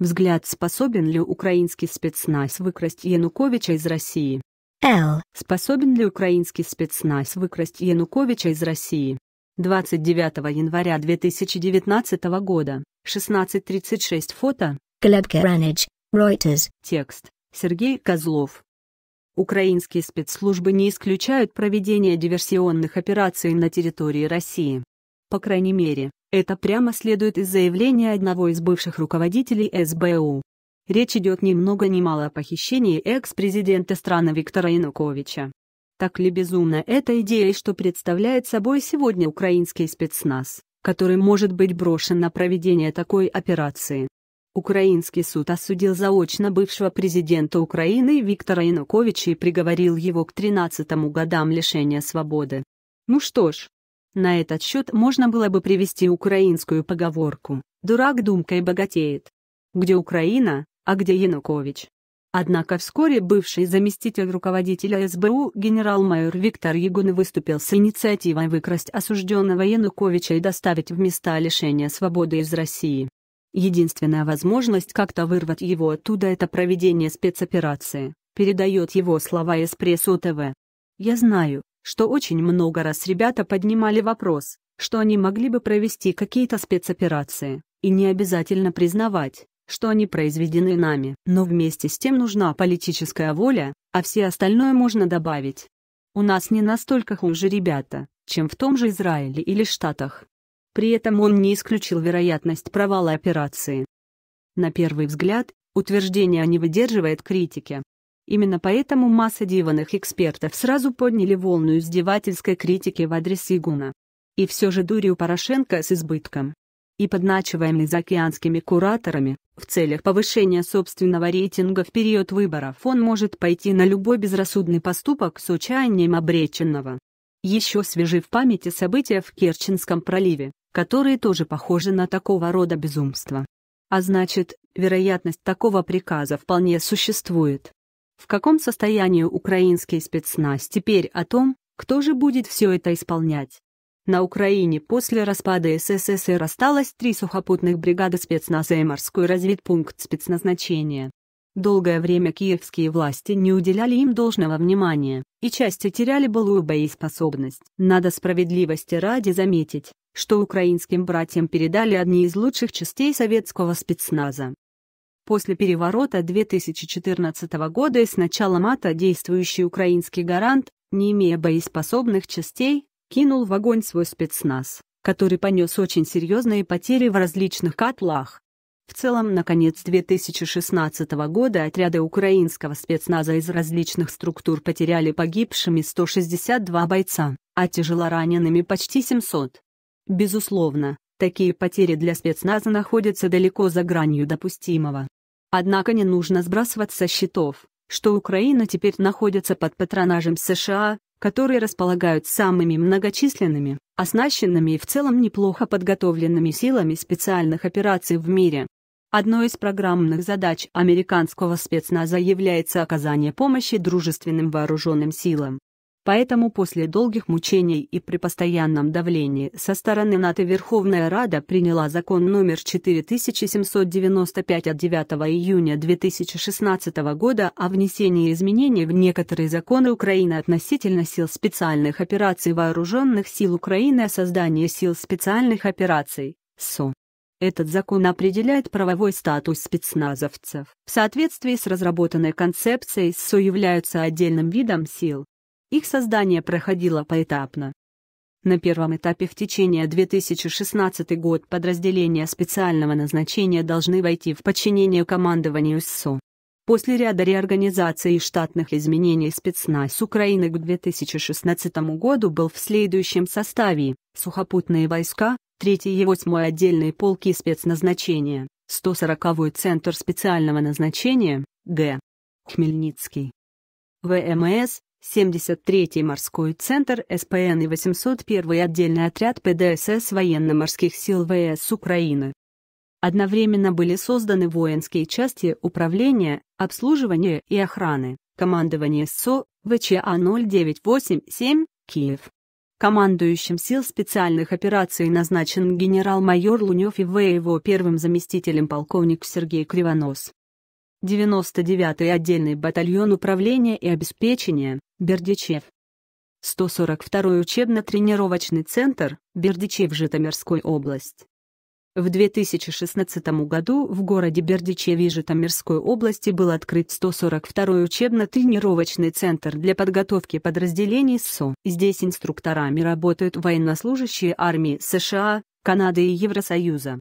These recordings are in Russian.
Взгляд, способен ли украинский спецназ выкрасть Януковича из России? Л. Способен ли украинский спецназ выкрасть Януковича из России? 29 января 2019 года, 16.36 фото. Глебка Ранич, Reuters. Текст. Сергей Козлов. Украинские спецслужбы не исключают проведение диверсионных операций на территории России. По крайней мере, это прямо следует из заявления одного из бывших руководителей СБУ. Речь идет ни много ни мало о похищении экс-президента страны Виктора Януковича. Так ли безумна эта идея и что представляет собой сегодня украинский спецназ, который может быть брошен на проведение такой операции? Украинский суд осудил заочно бывшего президента Украины Виктора Януковича и приговорил его к 13 годам лишения свободы. Ну что ж, на этот счет можно было бы привести украинскую поговорку «дурак думкой богатеет». Где Украина, а где Янукович? Однако вскоре бывший заместитель руководителя СБУ генерал-майор Виктор Ягун выступил с инициативой выкрасть осужденного Януковича и доставить в места лишения свободы из России. Единственная возможность как-то вырвать его оттуда – это проведение спецоперации, передает его слова из пресс-ОТВ. «Я знаю, что очень много раз ребята поднимали вопрос, что они могли бы провести какие-то спецоперации, и не обязательно признавать, что они произведены нами. Но вместе с тем нужна политическая воля, а все остальное можно добавить. У нас не настолько хуже ребята, чем в том же Израиле или Штатах. При этом он не исключил вероятность провала операции. На первый взгляд, утверждение не выдерживает критики, Именно поэтому масса диванных экспертов сразу подняли волну издевательской критики в адрес Игуна. И все же дурью Порошенко с избытком. И подначиваемый заокеанскими кураторами, в целях повышения собственного рейтинга в период выборов он может пойти на любой безрассудный поступок с учаянием обреченного. Еще свежи в памяти события в Керченском проливе, которые тоже похожи на такого рода безумство. А значит, вероятность такого приказа вполне существует. В каком состоянии украинский спецназ? Теперь о том, кто же будет все это исполнять. На Украине после распада СССР осталось три сухопутных бригады спецназа и морской разведпункт спецназначения. Долгое время киевские власти не уделяли им должного внимания, и части теряли былую боеспособность. Надо справедливости ради заметить, что украинским братьям передали одни из лучших частей советского спецназа. После переворота 2014 года и с начала мата действующий украинский гарант, не имея боеспособных частей, кинул в огонь свой спецназ, который понес очень серьезные потери в различных котлах. В целом, на конец 2016 года отряды украинского спецназа из различных структур потеряли погибшими 162 бойца, а тяжелоранеными почти 700. Безусловно, такие потери для спецназа находятся далеко за гранью допустимого. Однако не нужно сбрасывать со счетов, что Украина теперь находится под патронажем США, которые располагают самыми многочисленными, оснащенными и в целом неплохо подготовленными силами специальных операций в мире. Одной из программных задач американского спецназа является оказание помощи дружественным вооруженным силам, Поэтому после долгих мучений и при постоянном давлении со стороны НАТО Верховная Рада приняла закон номер 4795 от 9 июня 2016 года о внесении изменений в некоторые законы Украины относительно сил специальных операций вооруженных сил Украины о создании сил специальных операций СО. Этот закон определяет правовой статус спецназовцев. В соответствии с разработанной концепцией СО являются отдельным видом сил, их создание проходило поэтапно. На первом этапе в течение 2016 год подразделения специального назначения должны войти в подчинение командованию ССО. После ряда реорганизаций и штатных изменений спецназ Украины к 2016 году был в следующем составе сухопутные войска, 3 и 8 отдельные полки спецназначения, 140-й центр специального назначения, Г. Хмельницкий. ВМС, 73-й морской центр СПН и 801-й отдельный отряд ПДСС военно-морских сил ВС Украины. Одновременно были созданы воинские части управления, обслуживания и охраны, командование СО, ВЧА-0987, Киев. Командующим сил специальных операций назначен генерал-майор Лунев и его первым заместителем полковник Сергей Кривонос. 99-й отдельный батальон управления и обеспечения, Бердичев. 142-й учебно-тренировочный центр, Бердичев, Житомирской область. В 2016 году в городе Бердичеве Житомирской области был открыт 142-й учебно-тренировочный центр для подготовки подразделений СО. Здесь инструкторами работают военнослужащие армии США, Канады и Евросоюза.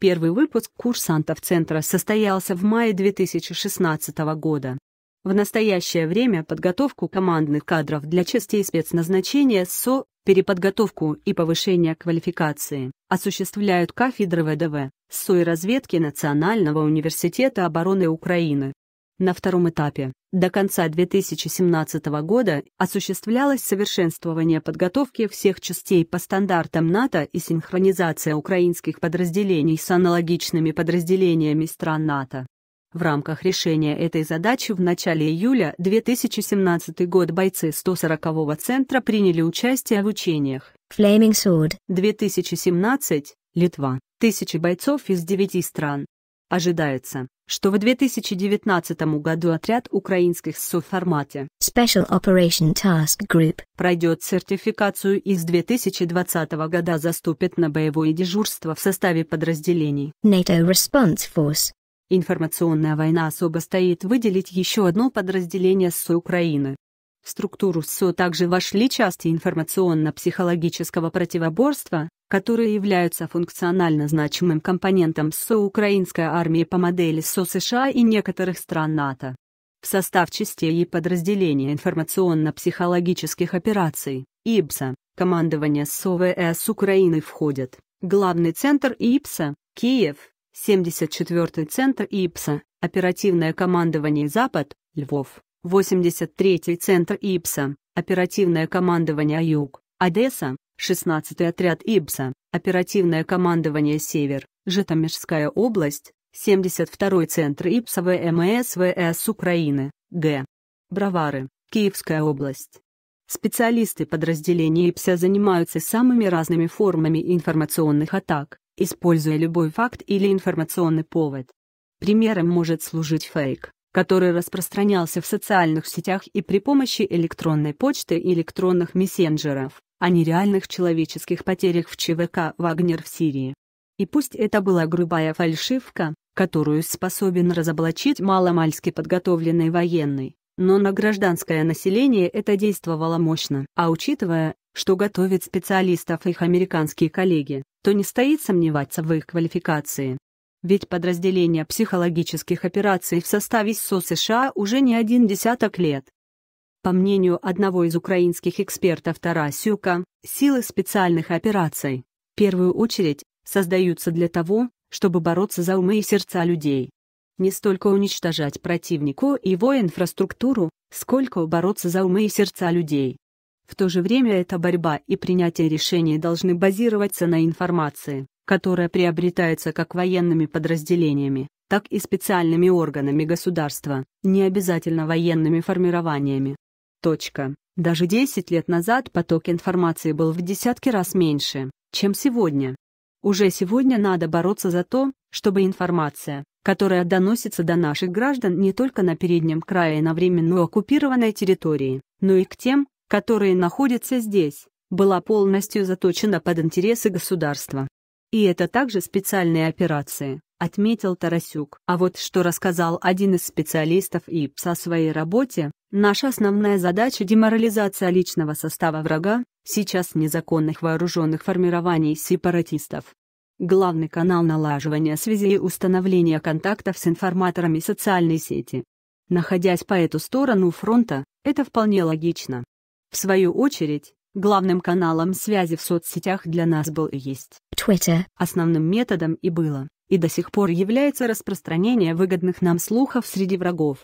Первый выпуск курсантов центра состоялся в мае 2016 года. В настоящее время подготовку командных кадров для частей спецназначения СО, переподготовку и повышение квалификации осуществляют кафедры ВДВ, СО и разведки Национального университета обороны Украины. На втором этапе до конца 2017 года осуществлялось совершенствование подготовки всех частей по стандартам НАТО и синхронизация украинских подразделений с аналогичными подразделениями стран НАТО. В рамках решения этой задачи в начале июля 2017 год бойцы 140-го центра приняли участие в учениях Flaming Sword 2017, Литва, тысячи бойцов из девяти стран, Ожидается, что в 2019 году отряд украинских СУ формате Special Operation Task Group пройдет сертификацию и с 2020 года заступит на боевое дежурство в составе подразделений NATO Response Force. Информационная война особо стоит выделить еще одно подразделение СУ Украины. В структуру СО также вошли части информационно-психологического противоборства, которые являются функционально значимым компонентом СО украинской армии по модели СО США и некоторых стран НАТО. В состав частей и подразделения информационно-психологических операций, ИПСА командование СОВС Украины входят Главный центр ИПСа, Киев, 74-й центр ИПСа, Оперативное командование Запад, Львов, 83-й центр ИПСа, Оперативное командование Юг, Одесса, 16-й отряд ИБСа, оперативное командование «Север», Житомирская область, 72-й центр ИБСа ВМС ВС э Украины, Г. Бравары, Киевская область. Специалисты подразделения ИПСа занимаются самыми разными формами информационных атак, используя любой факт или информационный повод. Примером может служить фейк, который распространялся в социальных сетях и при помощи электронной почты и электронных мессенджеров о нереальных человеческих потерях в ЧВК «Вагнер» в Сирии. И пусть это была грубая фальшивка, которую способен разоблачить маломальски подготовленный военный, но на гражданское население это действовало мощно. А учитывая, что готовят специалистов их американские коллеги, то не стоит сомневаться в их квалификации. Ведь подразделения психологических операций в составе СО США уже не один десяток лет, по мнению одного из украинских экспертов Тарасюка, силы специальных операций в первую очередь создаются для того, чтобы бороться за умы и сердца людей. Не столько уничтожать противнику и его инфраструктуру, сколько бороться за умы и сердца людей. В то же время эта борьба и принятие решений должны базироваться на информации, которая приобретается как военными подразделениями, так и специальными органами государства, не обязательно военными формированиями, Точка. Даже 10 лет назад поток информации был в десятки раз меньше, чем сегодня. Уже сегодня надо бороться за то, чтобы информация, которая доносится до наших граждан не только на переднем крае и на временно оккупированной территории, но и к тем, которые находятся здесь, была полностью заточена под интересы государства. И это также специальные операции, отметил Тарасюк. А вот что рассказал один из специалистов ИПС о своей работе, Наша основная задача – деморализация личного состава врага, сейчас незаконных вооруженных формирований сепаратистов. Главный канал налаживания связи и установления контактов с информаторами социальной сети. Находясь по эту сторону фронта, это вполне логично. В свою очередь, главным каналом связи в соцсетях для нас был и есть Twitter. Основным методом и было, и до сих пор является распространение выгодных нам слухов среди врагов.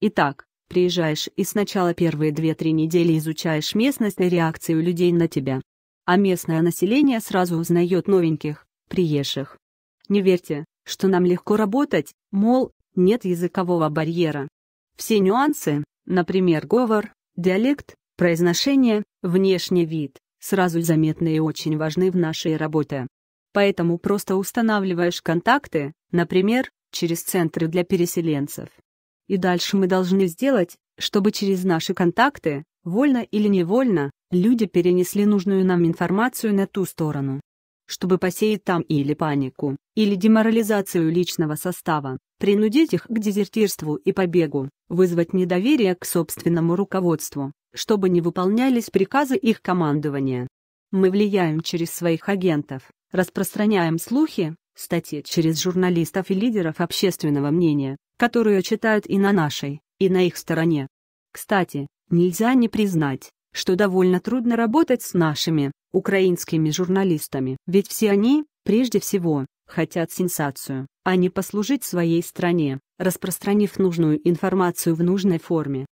Итак, Приезжаешь и сначала первые две-три недели изучаешь местность и реакцию людей на тебя. А местное население сразу узнает новеньких, приезжих. Не верьте, что нам легко работать, мол, нет языкового барьера. Все нюансы, например, говор, диалект, произношение, внешний вид, сразу заметны и очень важны в нашей работе. Поэтому просто устанавливаешь контакты, например, через центры для переселенцев, и дальше мы должны сделать, чтобы через наши контакты, вольно или невольно, люди перенесли нужную нам информацию на ту сторону. Чтобы посеять там или панику, или деморализацию личного состава, принудить их к дезертирству и побегу, вызвать недоверие к собственному руководству, чтобы не выполнялись приказы их командования. Мы влияем через своих агентов, распространяем слухи, статьи через журналистов и лидеров общественного мнения, которую читают и на нашей, и на их стороне. Кстати, нельзя не признать, что довольно трудно работать с нашими, украинскими журналистами, ведь все они, прежде всего, хотят сенсацию, а не послужить своей стране, распространив нужную информацию в нужной форме.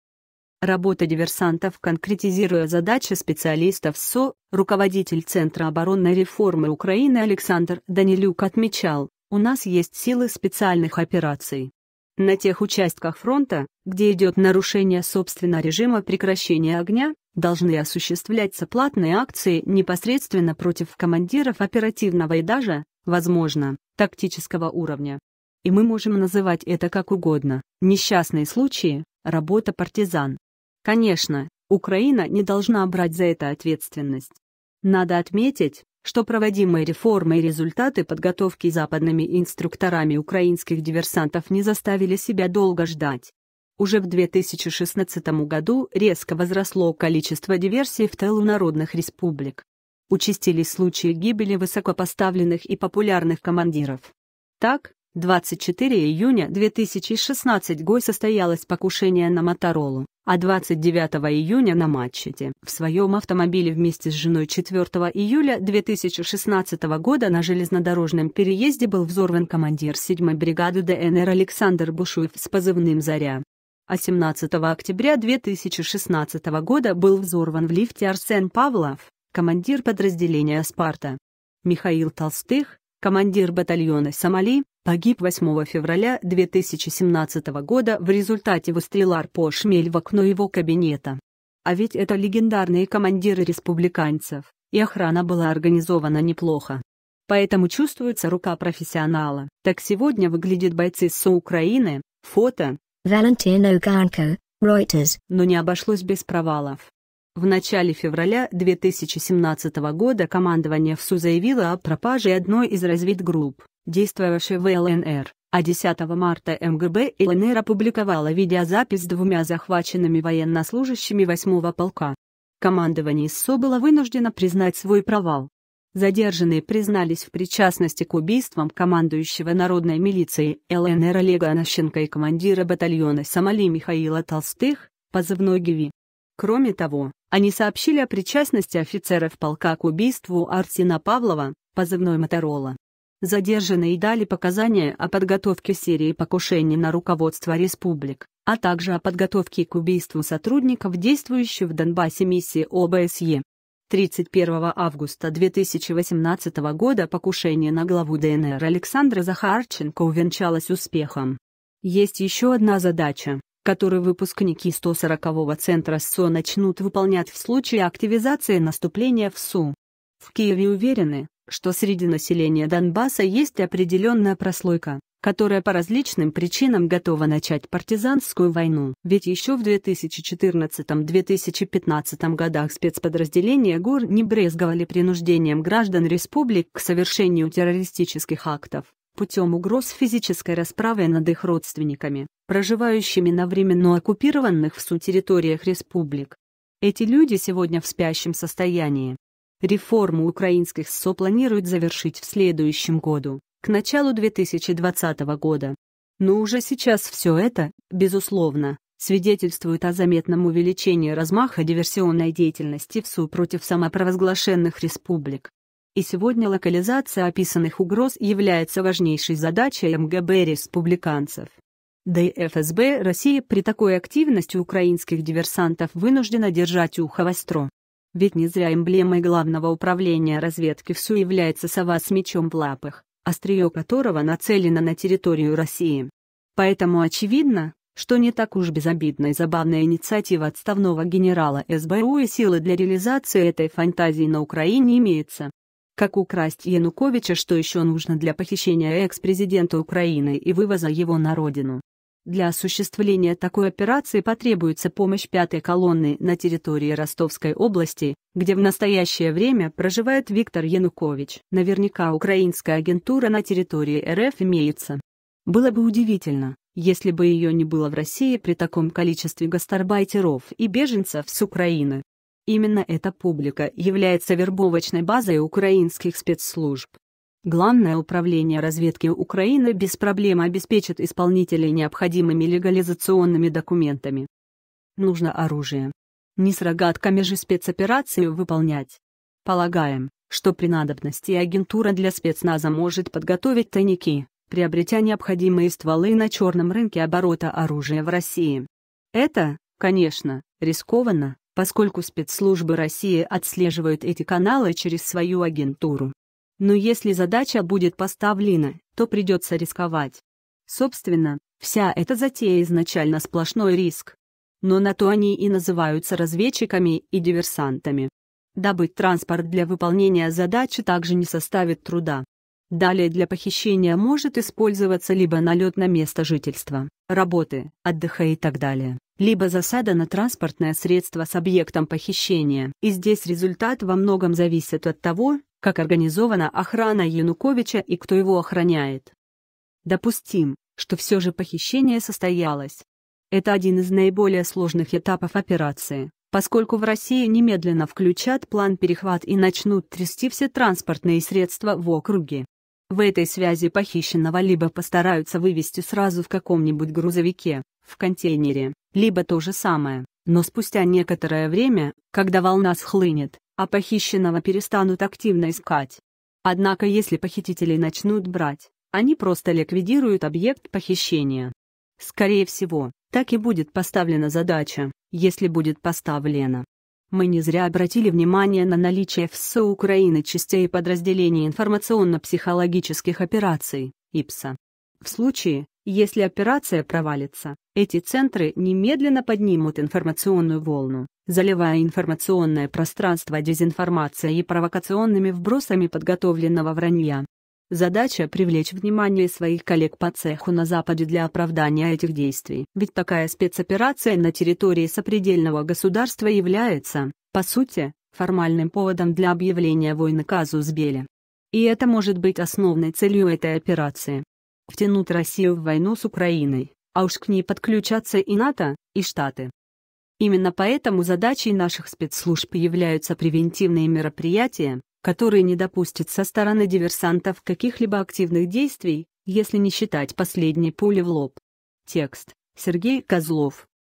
Работа диверсантов, конкретизируя задачи специалистов СО, руководитель Центра оборонной реформы Украины Александр Данилюк отмечал, у нас есть силы специальных операций, на тех участках фронта, где идет нарушение собственно режима прекращения огня, должны осуществляться платные акции непосредственно против командиров оперативного и даже, возможно, тактического уровня. И мы можем называть это как угодно – несчастные случаи, работа партизан. Конечно, Украина не должна брать за это ответственность. Надо отметить, что проводимые реформы и результаты подготовки западными инструкторами украинских диверсантов не заставили себя долго ждать. Уже в 2016 году резко возросло количество диверсий в тылу народных республик. Участились случаи гибели высокопоставленных и популярных командиров. Так, 24 июня 2016 года состоялось покушение на Моторолу, а 29 июня на Матчете. В своем автомобиле вместе с женой 4 июля 2016 года на железнодорожном переезде был взорван командир 7-й бригады ДНР Александр Бушуев с позывным «Заря» а 17 октября 2016 года был взорван в лифте Арсен Павлов, командир подразделения «Спарта». Михаил Толстых, командир батальона «Сомали», Погиб 8 февраля 2017 года в результате выстрелар по шмель в окно его кабинета. А ведь это легендарные командиры республиканцев, и охрана была организована неплохо. Поэтому чувствуется рука профессионала. Так сегодня выглядят бойцы с Украины. Фото. Валентин Оганко, Reuters. Но не обошлось без провалов. В начале февраля 2017 года командование ВСУ заявило о пропаже одной из разведгрупп, действовавшей в ЛНР, а 10 марта МГБ ЛНР опубликовала видеозапись с двумя захваченными военнослужащими 8-го полка. Командование ССО было вынуждено признать свой провал. Задержанные признались в причастности к убийствам командующего народной милиции ЛНР Олега Онощенко и командира батальона Сомали Михаила Толстых, позывной ГИВИ. Кроме того, они сообщили о причастности офицеров полка к убийству Арсина Павлова, позывной «Моторола». Задержанные дали показания о подготовке серии покушений на руководство республик, а также о подготовке к убийству сотрудников действующей в Донбассе миссии ОБСЕ. 31 августа 2018 года покушение на главу ДНР Александра Захарченко увенчалось успехом. Есть еще одна задача которые выпускники 140-го центра ССО начнут выполнять в случае активизации наступления в СУ. В Киеве уверены, что среди населения Донбасса есть определенная прослойка, которая по различным причинам готова начать партизанскую войну. Ведь еще в 2014-2015 годах спецподразделения Гор не брезговали принуждением граждан республик к совершению террористических актов путем угроз физической расправы над их родственниками, проживающими на временно оккупированных в су территориях республик. Эти люди сегодня в спящем состоянии. Реформу украинских СО планируют завершить в следующем году, к началу 2020 года. Но уже сейчас все это, безусловно, свидетельствует о заметном увеличении размаха диверсионной деятельности в СУ против самопровозглашенных республик. И сегодня локализация описанных угроз является важнейшей задачей МГБ республиканцев. Да и ФСБ России при такой активности украинских диверсантов вынуждена держать ухо востро. Ведь не зря эмблемой главного управления разведки ВСУ является сова с мечом в лапах, острие которого нацелено на территорию России. Поэтому очевидно, что не так уж безобидна и забавная инициатива отставного генерала СБУ и силы для реализации этой фантазии на Украине имеется. Как украсть Януковича, что еще нужно для похищения экс-президента Украины и вывоза его на родину. Для осуществления такой операции потребуется помощь пятой колонны на территории Ростовской области, где в настоящее время проживает Виктор Янукович. Наверняка украинская агентура на территории РФ имеется. Было бы удивительно, если бы ее не было в России при таком количестве гастарбайтеров и беженцев с Украины. Именно эта публика является вербовочной базой украинских спецслужб. Главное управление разведки Украины без проблем обеспечит исполнителей необходимыми легализационными документами. Нужно оружие. Не с рогатками же спецоперацию выполнять. Полагаем, что при надобности агентура для спецназа может подготовить тайники, приобретя необходимые стволы на черном рынке оборота оружия в России. Это, конечно, рискованно, поскольку спецслужбы России отслеживают эти каналы через свою агентуру. Но если задача будет поставлена, то придется рисковать. Собственно, вся эта затея изначально сплошной риск. Но на то они и называются разведчиками и диверсантами. Добыть транспорт для выполнения задачи также не составит труда. Далее для похищения может использоваться либо налет на место жительства, работы, отдыха и так далее, либо засада на транспортное средство с объектом похищения. И здесь результат во многом зависит от того, как организована охрана Януковича и кто его охраняет. Допустим, что все же похищение состоялось. Это один из наиболее сложных этапов операции, поскольку в России немедленно включат план перехват и начнут трясти все транспортные средства в округе. В этой связи похищенного либо постараются вывести сразу в каком-нибудь грузовике, в контейнере, либо то же самое, но спустя некоторое время, когда волна схлынет, а похищенного перестанут активно искать. Однако если похитители начнут брать, они просто ликвидируют объект похищения. Скорее всего, так и будет поставлена задача, если будет поставлена. Мы не зря обратили внимание на наличие в ССО Украины частей подразделений информационно-психологических операций, ИПСа. В случае, если операция провалится, эти центры немедленно поднимут информационную волну, заливая информационное пространство дезинформацией и провокационными вбросами подготовленного вранья. Задача — привлечь внимание своих коллег по цеху на Западе для оправдания этих действий. Ведь такая спецоперация на территории сопредельного государства является, по сути, формальным поводом для объявления войны казус Белли. И это может быть основной целью этой операции. Втянуть Россию в войну с Украиной, а уж к ней подключаться и НАТО, и Штаты. Именно поэтому задачей наших спецслужб являются превентивные мероприятия, который не допустит со стороны диверсантов каких-либо активных действий, если не считать последней пули в лоб. Текст. Сергей Козлов.